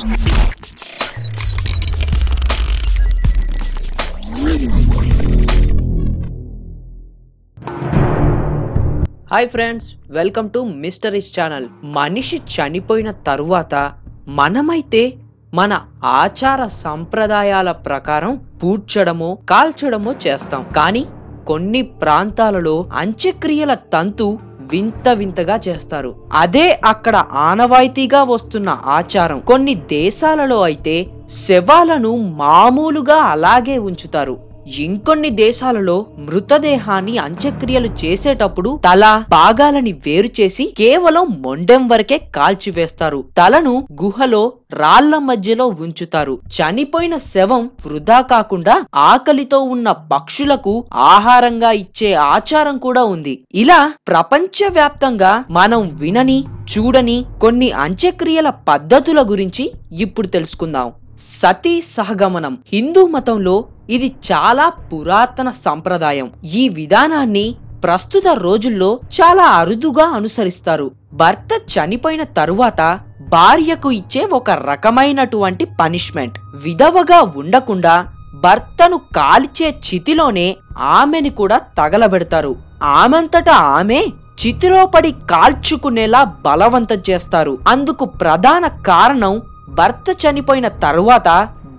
hi friends welcome to mysteries channel మనిషి చనిపోయిన తరువాత మనమైతే మన ఆచార సంప్రదాయాల ప్రకారం పూడ్చడమో కాల్చడమో చేస్తాం కానీ కొన్ని ప్రాంతాలలో అంత్యక్రియల తంతు వింత వింతగా చేస్తారు అదే అక్కడ ఆనవాయితీగా వస్తున్న ఆచారం కొన్ని దేశాలలో అయితే శవాలను మామూలుగా అలాగే ఉంచుతారు ఇంకొన్ని దేశాలలో మృతదేహాన్ని అంత్యక్రియలు చేసేటప్పుడు తల భాగాలని వేరు చేసి కేవలం మొండెం వరకే కాల్చివేస్తారు తలను గుహలో రాళ్ల మధ్యలో ఉంచుతారు చనిపోయిన శవం వృధా కాకుండా ఆకలితో ఉన్న పక్షులకు ఆహారంగా ఇచ్చే ఆచారం కూడా ఉంది ఇలా ప్రపంచవ్యాప్తంగా మనం వినని చూడని కొన్ని అంత్యక్రియల పద్ధతుల గురించి ఇప్పుడు తెలుసుకుందాం సతీ సహగమనం హిందూ మతంలో ఇది చాలా పురాతన సంప్రదాయం ఈ విధానాన్ని ప్రస్తుత రోజుల్లో చాలా అరుదుగా అనుసరిస్తారు భర్త చనిపోయిన తరువాత భార్యకు ఇచ్చే ఒక రకమైనటువంటి పనిష్మెంట్ విధవగా ఉండకుండా భర్తను కాల్చే చితిలోనే ఆమెని కూడా తగలబెడతారు ఆమెంతటా ఆమె చితిలో పడి కాల్చుకునేలా బలవంతం చేస్తారు అందుకు ప్రధాన కారణం భర్త చనిపోయిన తరువాత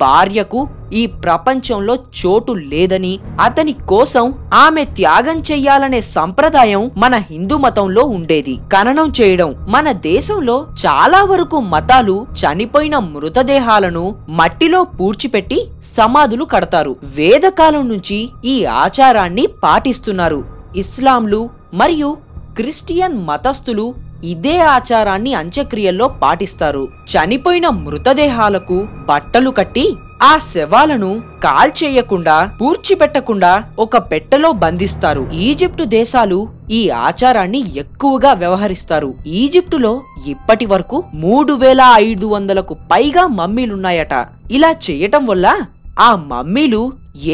భార్యకు ఈ ప్రపంచంలో చోటు లేదని అతని కోసం ఆమె త్యాగం చెయ్యాలనే సంప్రదాయం మన హిందూ మతంలో ఉండేది ఖననం చేయడం మన దేశంలో చాలా వరకు మతాలు చనిపోయిన మృతదేహాలను మట్టిలో పూడ్చిపెట్టి సమాధులు కడతారు వేదకాలం నుంచి ఈ ఆచారాన్ని పాటిస్తున్నారు ఇస్లాంలు మరియు క్రిస్టియన్ మతస్థులు ఇదే ఆచారాన్ని అంత్యక్రియల్లో పాటిస్తారు చనిపోయిన మృతదేహాలకు బట్టలు కట్టి ఆ శవాలను కాల్చేయకుండా పూడ్చిపెట్టకుండా ఒక పెట్టెలో బంధిస్తారు ఈజిప్టు దేశాలు ఈ ఆచారాన్ని ఎక్కువగా వ్యవహరిస్తారు ఈజిప్టులో ఇప్పటి వరకు మూడు వేల ఐదు వందలకు పైగా మమ్మీలున్నాయట ఇలా చేయటం వల్ల ఆ మమ్మీలు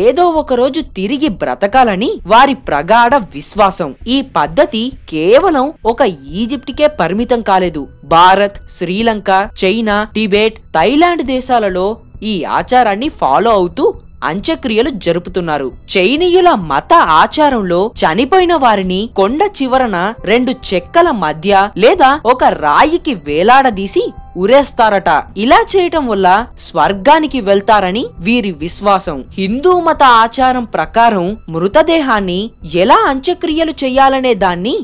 ఏదో ఒకరోజు తిరిగి బ్రతకాలని వారి ప్రగాఢ విశ్వాసం ఈ పద్ధతి కేవలం ఒక ఈజిప్ట్కే పరిమితం కాలేదు Bharat Sri Lanka China Tibet Thailand దేశాలలో ఈ ఆచారాన్ని ఫాలో అవుతూ అంత్యక్రియలు జరుపుతున్నారు చైనీయుల మత ఆచారంలో చనిపోయిన వారిని కొండ చివరన రెండు చెక్కల మధ్య లేదా ఒక రాయికి వేలాడదీసి ఉరేస్తారట ఇలా చేయటం వల్ల స్వర్గానికి వెళ్తారని వీరి విశ్వాసం హిందూ మత ఆచారం ప్రకారం మృతదేహాన్ని ఎలా అంత్యక్రియలు చేయాలనే దాన్ని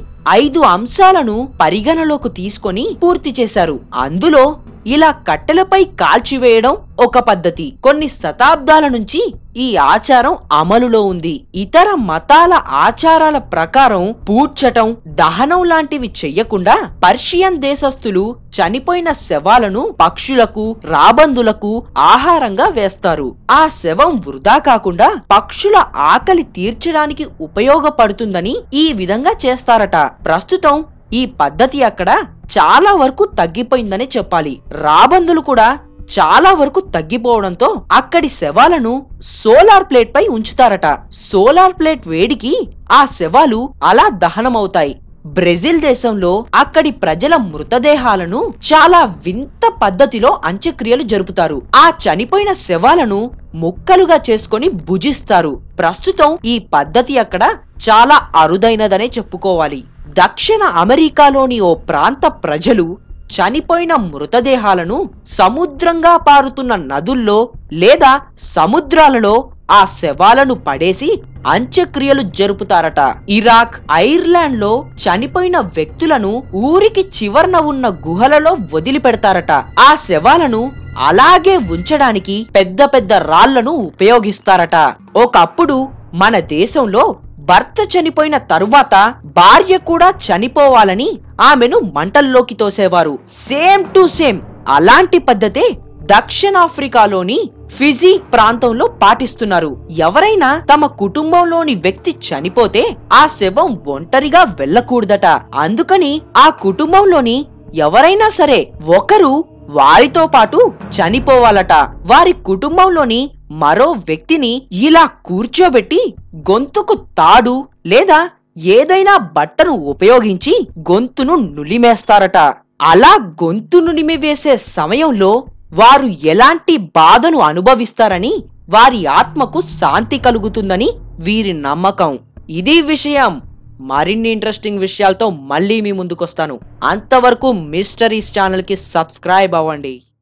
ఐదు అంశాలను పరిగణలోకి తీసుకొని పూర్తి చేశారు అందులో ఇలా కట్టెలపై కాల్చివేయడం ఒక పద్ధతి కొన్ని శతాబ్దాల నుంచి ఈ ఆచారం అమలులో ఉంది ఇతర మతాల ఆచారాల ప్రకారం పూడ్చటం దహనం లాంటివి చెయ్యకుండా పర్షియన్ దేశస్థులు చనిపోయిన శవాలను పక్షులకు రాబందులకు ఆహారంగా వేస్తారు ఆ శవం వృధా కాకుండా పక్షుల ఆకలి తీర్చడానికి ఉపయోగపడుతుందని ఈ విధంగా చేస్తారట ప్రస్తుతం ఈ పద్ధతి అక్కడ చాలా వరకు తగ్గిపోయిందని చెప్పాలి రాబందులు కూడా చాలా వరకు తగ్గిపోవడంతో అక్కడి శవాలను సోలార్ ప్లేట్ పై ఉంచుతారట సోలార్ ప్లేట్ వేడికి ఆ శవాలు అలా దహనమవుతాయి బ్రెజిల్ దేశంలో అక్కడి ప్రజల మృతదేహాలను చాలా వింత పద్ధతిలో అంత్యక్రియలు జరుపుతారు ఆ చనిపోయిన శవాలను ముక్కలుగా చేసుకొని భుజిస్తారు ప్రస్తుతం ఈ పద్ధతి అక్కడ చాలా అరుదైనదనే చెప్పుకోవాలి దక్షిణ అమెరికాలోని ఓ ప్రాంత ప్రజలు చనిపోయిన మృతదేహాలను సముద్రంగా పారుతున్న నదుల్లో లేదా సముద్రాలలో ఆ శవాలను పడేసి అంత్యక్రియలు జరుపుతారట ఇరాక్ ఐర్లాండ్ లో చనిపోయిన వ్యక్తులను ఊరికి చివర్న ఉన్న గుహలలో వదిలిపెడతారట ఆ శవాలను అలాగే ఉంచడానికి పెద్ద పెద్ద రాళ్లను ఉపయోగిస్తారట ఒకప్పుడు మన దేశంలో భర్త చనిపోయిన తరువాత భార్య కూడా చనిపోవాలని ఆమెను మంటల్లోకి తోసేవారు సేమ్ టు సేమ్ అలాంటి పద్ధతే దక్షిణాఫ్రికాలోని ఫిజీ ప్రాంతంలో పాటిస్తున్నారు ఎవరైనా తమ కుటుంబంలోని వ్యక్తి చనిపోతే ఆ శవం ఒంటరిగా వెళ్ళకూడదట అందుకని ఆ కుటుంబంలోని ఎవరైనా సరే ఒకరు వారితో పాటు చనిపోవాలట వారి కుటుంబంలోని మరో వ్యక్తిని ఇలా కూర్చోబెట్టి గొంతుకు తాడు లేదా ఏదైనా బట్టను ఉపయోగించి గొంతును నులిమేస్తారట అలా గొంతు నిమివేసే సమయంలో వారు ఎలాంటి బాధను అనుభవిస్తారని వారి ఆత్మకు శాంతి కలుగుతుందని వీరి నమ్మకం ఇది విషయం మరిన్ని ఇంట్రెస్టింగ్ విషయాలతో మళ్ళీ మీ ముందుకొస్తాను అంతవరకు మిస్టరీస్ ఛానల్కి సబ్స్క్రైబ్ అవ్వండి